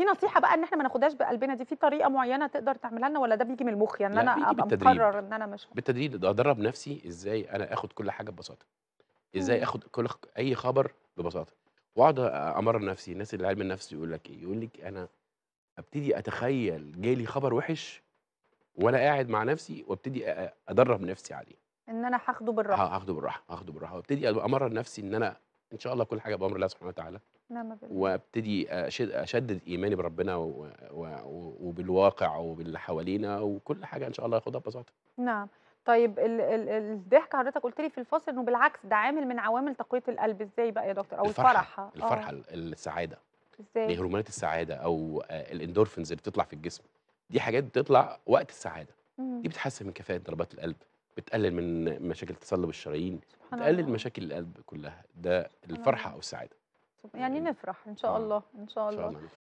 في نصيحه بقى ان احنا ما ناخدهاش بقلبنا دي في طريقه معينه تقدر تعملها لنا ولا ده بيجي من المخ يعني انا ابقى بالتدريب. مقرر ان انا مش بالتدريب ادرب نفسي ازاي انا اخد كل حاجه ببساطه ازاي اخد كل اي خبر ببساطه واقعد امر نفسي الناس اللي علم النفس يقول لك ايه يقول لك انا ابتدي اتخيل جالي خبر وحش وانا قاعد مع نفسي وابتدي ادرب نفسي عليه ان انا هاخده بالراحه آه، هاخده بالراحه هاخده بالراحه وابتدي امرر نفسي ان انا ان شاء الله كل حاجه بامر الله سبحانه وتعالى نعم وابتدي اشدد ايماني بربنا و... و... وبالواقع وباللي حوالينا وكل حاجه ان شاء الله ياخدها ببساطه نعم طيب الضحك حضرتك قلت لي في الفصل انه بالعكس ده عامل من عوامل تقويه القلب ازاي بقى يا دكتور او الفرحه آه. الفرحه, الفرحة السعاده ازاي يعني هرمونات السعاده او آه، الاندورفينز اللي بتطلع في الجسم دي حاجات بتطلع وقت السعاده مم. دي بتحسن من كفاءه ضربات القلب بتقلل من مشاكل تصلب الشرايين بتقلل الله. مشاكل القلب كلها ده الفرحه او السعاده يعني, يعني نفرح ان شاء آه. الله ان شاء الله ان شاء الله